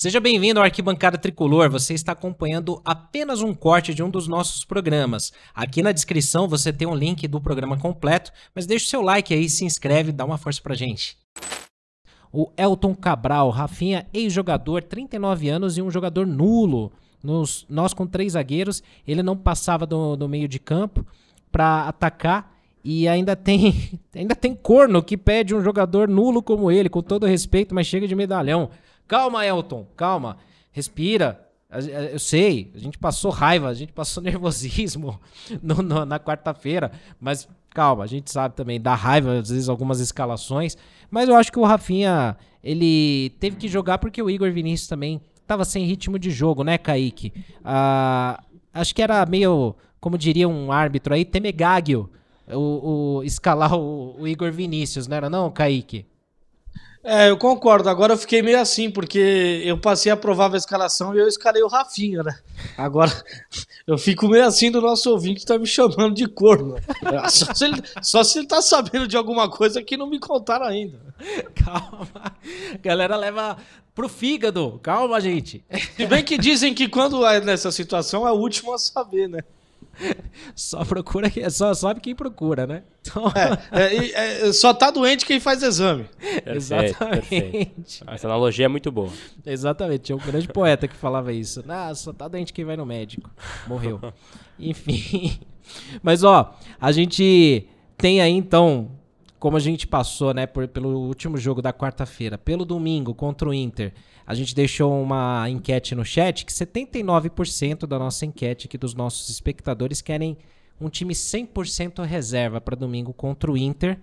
Seja bem-vindo ao Arquibancada Tricolor. Você está acompanhando apenas um corte de um dos nossos programas. Aqui na descrição você tem um link do programa completo, mas deixa o seu like aí, se inscreve, dá uma força pra gente. O Elton Cabral, Rafinha, ex-jogador, 39 anos e um jogador nulo. Nos, nós com três zagueiros, ele não passava do, do meio de campo para atacar e ainda tem ainda tem corno que pede um jogador nulo como ele, com todo respeito, mas chega de medalhão. Calma, Elton, calma. Respira. Eu sei, a gente passou raiva, a gente passou nervosismo no, no, na quarta-feira, mas calma, a gente sabe também, dá raiva às vezes algumas escalações, mas eu acho que o Rafinha, ele teve que jogar porque o Igor Vinícius também estava sem ritmo de jogo, né, Kaique? Ah, acho que era meio, como diria um árbitro aí, temegáguio o, o escalar o, o Igor Vinícius, não era não, Kaique? É, eu concordo. Agora eu fiquei meio assim, porque eu passei a provável escalação e eu escalei o Rafinha, né? Agora eu fico meio assim do nosso ouvinte que tá me chamando de corno. É, só se, ele, só se ele tá sabendo de alguma coisa que não me contaram ainda. Calma. Galera leva pro fígado. Calma, gente. Se bem que dizem que quando é nessa situação é o último a saber, né? Só procura quem, só sabe quem procura, né? Então... É, é, é, só tá doente quem faz exame. Perfeito, Exatamente. Perfeito. Essa analogia é muito boa. Exatamente. Tinha um grande poeta que falava isso. Ah, só tá doente quem vai no médico. Morreu. Enfim. Mas ó, a gente tem aí então como a gente passou, né, por, pelo último jogo da quarta-feira, pelo domingo contra o Inter, a gente deixou uma enquete no chat que 79% da nossa enquete aqui dos nossos espectadores querem um time 100% reserva para domingo contra o Inter.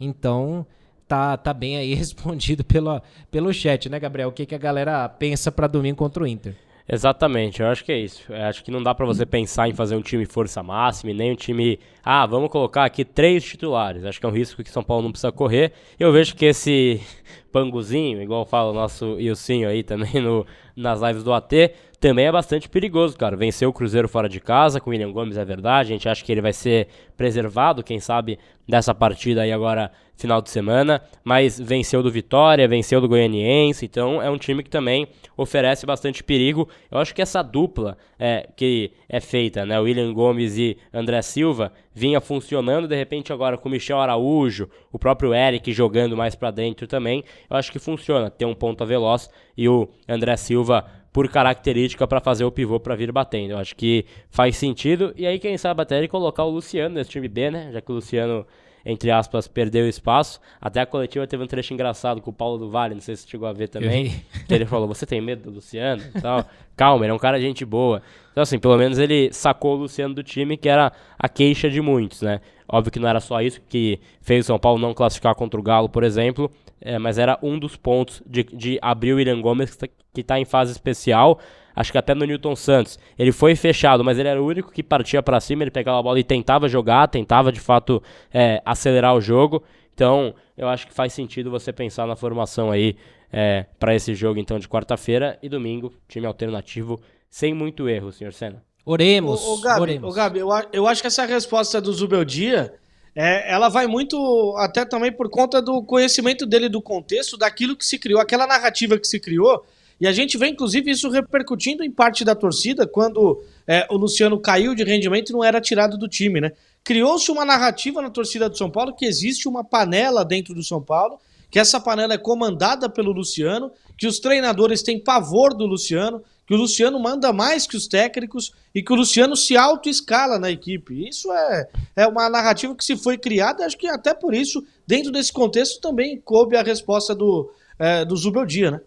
Então, tá, tá bem aí respondido pela, pelo chat, né, Gabriel? O que, que a galera pensa para domingo contra o Inter? Exatamente, eu acho que é isso. Eu é, acho que não dá para você pensar em fazer um time força máxima, nem um time, ah, vamos colocar aqui três titulares. Acho que é um risco que São Paulo não precisa correr. Eu vejo que esse panguzinho, igual fala o nosso Ilcinho aí também no, nas lives do AT, também é bastante perigoso, cara. Venceu o Cruzeiro fora de casa, com o William Gomes é verdade. A gente acha que ele vai ser preservado, quem sabe, dessa partida aí agora final de semana, mas venceu do Vitória, venceu do Goianiense, então é um time que também oferece bastante perigo. Eu acho que essa dupla é, que é feita, né, William Gomes e André Silva, vinha funcionando, de repente agora com o Michel Araújo, o próprio Eric jogando mais para dentro também, eu acho que funciona, ter um ponta veloz e o André Silva por característica para fazer o pivô para vir batendo. Eu acho que faz sentido. E aí, quem sabe até ele colocar o Luciano nesse time B, né? Já que o Luciano entre aspas, perdeu espaço. Até a coletiva teve um trecho engraçado com o Paulo do Vale, não sei se você chegou a ver também. Que ele falou: Você tem medo do Luciano? Calma, ele é um cara de gente boa. Então, assim, pelo menos ele sacou o Luciano do time, que era a queixa de muitos, né? Óbvio que não era só isso que fez o São Paulo não classificar contra o Galo, por exemplo, é, mas era um dos pontos de, de abrir o William Gomes, que está tá em fase especial. Acho que até no Newton Santos. Ele foi fechado, mas ele era o único que partia para cima, ele pegava a bola e tentava jogar, tentava de fato é, acelerar o jogo. Então, eu acho que faz sentido você pensar na formação aí é, para esse jogo então de quarta-feira e domingo, time alternativo sem muito erro, senhor Senna? Oremos. O ô Gabi, oremos. Gabi eu, eu, acho que essa resposta do Zubeldia, Dia, é, ela vai muito até também por conta do conhecimento dele do contexto, daquilo que se criou, aquela narrativa que se criou. E a gente vê, inclusive, isso repercutindo em parte da torcida, quando é, o Luciano caiu de rendimento e não era tirado do time, né? Criou-se uma narrativa na torcida do São Paulo que existe uma panela dentro do São Paulo, que essa panela é comandada pelo Luciano, que os treinadores têm pavor do Luciano, que o Luciano manda mais que os técnicos e que o Luciano se auto escala na equipe. Isso é, é uma narrativa que se foi criada, acho que até por isso, dentro desse contexto, também coube a resposta do, é, do Zubel Dia, né?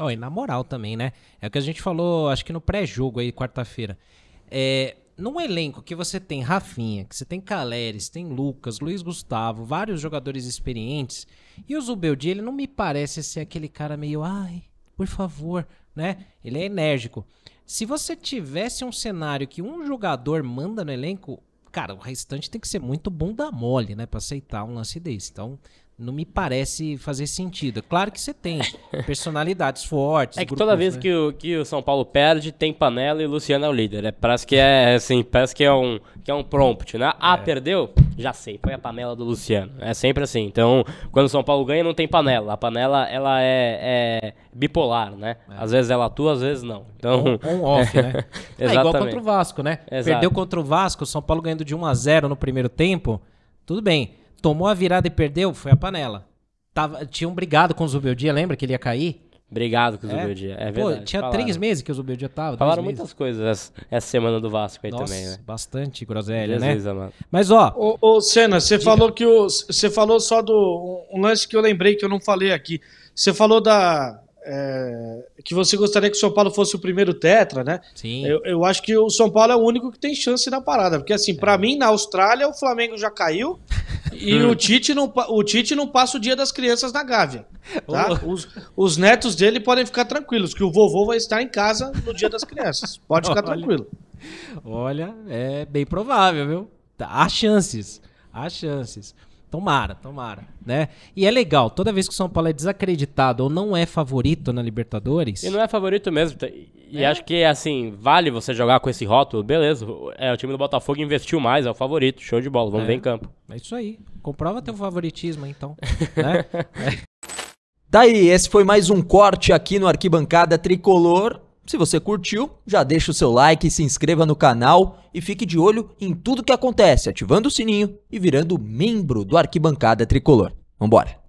Oh, e na moral também, né? É o que a gente falou, acho que no pré-jogo aí, quarta-feira. É, num elenco que você tem Rafinha, que você tem Caleres, tem Lucas, Luiz Gustavo, vários jogadores experientes, e o Zubeldi, ele não me parece ser aquele cara meio, ai, por favor, né? Ele é enérgico. Se você tivesse um cenário que um jogador manda no elenco, cara, o restante tem que ser muito bunda mole, né, para aceitar um lance desse. Então, não me parece fazer sentido. Claro que você tem personalidades fortes. É que grupos, toda vez né? que, o, que o São Paulo perde, tem panela e Luciano é o líder. É, parece que é assim, parece que é um, que é um prompt, né? Ah, é. perdeu? já sei, põe a panela do Luciano. É sempre assim. Então, quando o São Paulo ganha, não tem panela. A panela, ela é, é bipolar, né? É. Às vezes ela atua, às vezes não. Então, on, off, né? é igual contra o Vasco, né? Exato. Perdeu contra o Vasco, o São Paulo ganhando de 1 a 0 no primeiro tempo, tudo bem. Tomou a virada e perdeu, foi a panela. Tava, tinham brigado com o Zubeldia, lembra que ele ia cair? Obrigado que o Zubeldia. É, é verdade. Pô, tinha falaram. três meses que o Zubeldia tava. Falaram muitas coisas essa semana do Vasco aí Nossa, também, né? Bastante groselha, né? Mano. Mas ó. Ô, ô Senna, você falou que o. Você falou só do. Um lance que eu lembrei que eu não falei aqui. Você falou da. É, que você gostaria que o São Paulo fosse o primeiro tetra, né? Sim. Eu, eu, acho que o São Paulo é o único que tem chance na parada, porque assim, é. para mim na Austrália o Flamengo já caiu, e o, hum. Tite não, o Tite não passa o dia das crianças na Gávea. Tá? Os, os, netos dele podem ficar tranquilos, que o vovô vai estar em casa no dia das crianças. Pode ficar olha, tranquilo. Olha, é bem provável, viu? Tá, há chances. Há chances. Tomara, tomara, né? E é legal, toda vez que o São Paulo é desacreditado ou não é favorito na Libertadores. E não é favorito mesmo. Tá? E é. acho que, assim, vale você jogar com esse rótulo, beleza. É, o time do Botafogo investiu mais, é o favorito, show de bola, vamos é. ver em campo. É isso aí. Comprova teu favoritismo, então. né? Tá é. aí, esse foi mais um corte aqui no Arquibancada Tricolor. Se você curtiu, já deixa o seu like, se inscreva no canal e fique de olho em tudo que acontece, ativando o sininho e virando membro do Arquibancada Tricolor. Vambora!